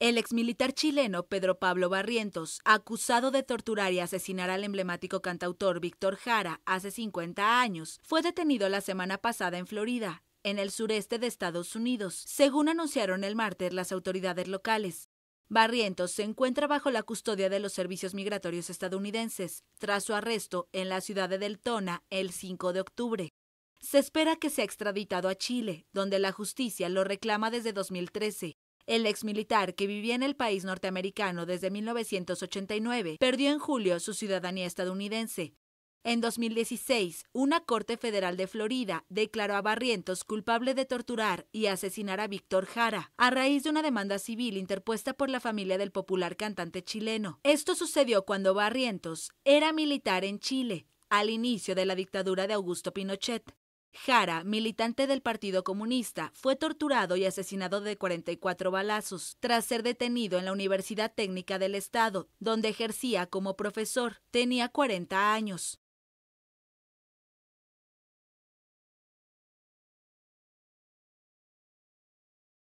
El exmilitar chileno Pedro Pablo Barrientos, acusado de torturar y asesinar al emblemático cantautor Víctor Jara hace 50 años, fue detenido la semana pasada en Florida, en el sureste de Estados Unidos, según anunciaron el martes las autoridades locales. Barrientos se encuentra bajo la custodia de los servicios migratorios estadounidenses, tras su arresto en la ciudad de Deltona el 5 de octubre. Se espera que sea extraditado a Chile, donde la justicia lo reclama desde 2013 el ex militar que vivía en el país norteamericano desde 1989, perdió en julio su ciudadanía estadounidense. En 2016, una Corte Federal de Florida declaró a Barrientos culpable de torturar y asesinar a Víctor Jara, a raíz de una demanda civil interpuesta por la familia del popular cantante chileno. Esto sucedió cuando Barrientos era militar en Chile, al inicio de la dictadura de Augusto Pinochet. Jara, militante del Partido Comunista, fue torturado y asesinado de 44 balazos tras ser detenido en la Universidad Técnica del Estado, donde ejercía como profesor. Tenía 40 años.